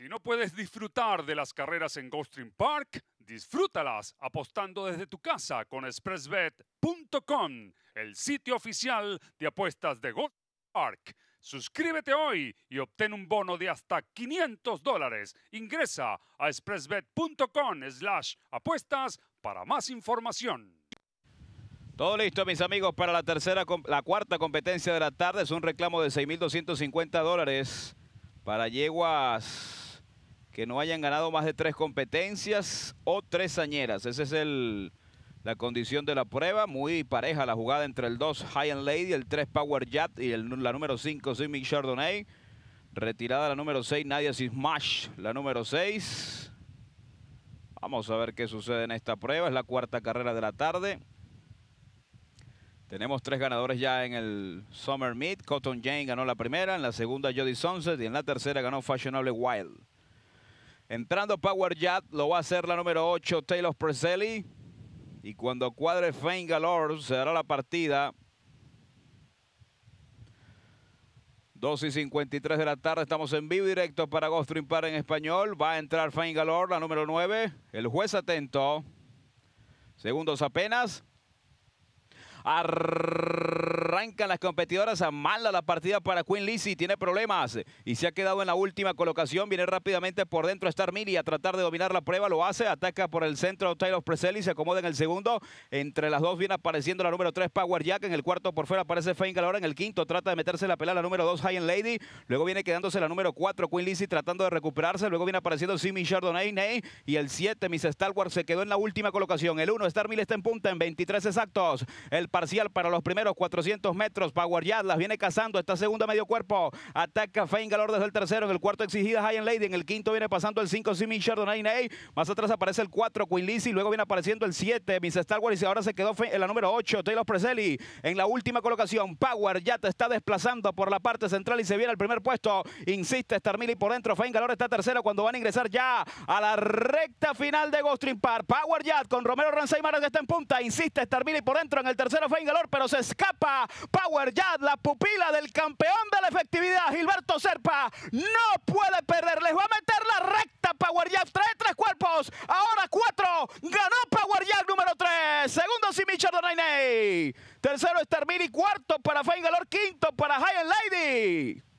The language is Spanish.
Si no puedes disfrutar de las carreras en Stream Park, disfrútalas apostando desde tu casa con expressbet.com, el sitio oficial de apuestas de Gulfstream Park. Suscríbete hoy y obtén un bono de hasta 500 dólares. Ingresa a expressbet.com slash apuestas para más información. Todo listo, mis amigos, para la tercera, la cuarta competencia de la tarde. Es un reclamo de 6.250 dólares para yeguas que no hayan ganado más de tres competencias o tres añeras. Esa es la condición de la prueba. Muy pareja la jugada entre el 2 High and Lady, el 3 Power Jet y el, la número 5 Simic Chardonnay. Retirada la número 6, Nadia Smash, la número 6. Vamos a ver qué sucede en esta prueba. Es la cuarta carrera de la tarde. Tenemos tres ganadores ya en el Summer Meet. Cotton Jane ganó la primera, en la segunda Jody Sunset y en la tercera ganó Fashionable Wild. Entrando Power Jet, lo va a hacer la número 8, Taylor Preselli. Y cuando cuadre Fein Galore, se dará la partida. 2 y 53 de la tarde, estamos en vivo directo para Ghost Par en español. Va a entrar Fain Galore, la número 9. El juez atento. Segundos apenas arrancan las competidoras a mala la partida para Queen Lizzy, tiene problemas y se ha quedado en la última colocación, viene rápidamente por dentro a Star mini a tratar de dominar la prueba, lo hace, ataca por el centro Taylor Preseli, se acomoda en el segundo, entre las dos viene apareciendo la número 3 Power Jack, en el cuarto por fuera aparece Feingal ahora. en el quinto trata de meterse la pelea la número 2 High Lady, luego viene quedándose la número 4 Queen Lizzy tratando de recuperarse, luego viene apareciendo Simi Chardonnay y el 7 Miss Star se quedó en la última colocación, el 1 Star Mini está en punta en 23 exactos, el parcial para los primeros 400 metros. Power Yard las viene cazando. Esta segunda medio cuerpo. Ataca Feingalor desde el tercero. En el cuarto exigida High Lady. En el quinto viene pasando el 5 Simi Chardonnay. Más atrás aparece el 4 Queen Luego viene apareciendo el 7 Miss Star Wars. Y ahora se quedó en la número 8 Taylor Preseli. En la última colocación. Power Yard está desplazando por la parte central y se viene al primer puesto. Insiste Starmili por dentro. Galor está tercero cuando van a ingresar ya a la recta final de ghost Park. Power Yard con Romero Ranzai que está en punta. Insiste Starmili por dentro en el tercero Galor pero se escapa Power Yard, la pupila del campeón de la efectividad, Gilberto Serpa, no puede perder. Les va a meter la recta Power Yard, Trae tres cuerpos, ahora cuatro. Ganó Power Yard número tres. Segundo, Simi Chardonnay. Tercero, Starmini. Cuarto para Fine Galor. Quinto para High and Lady.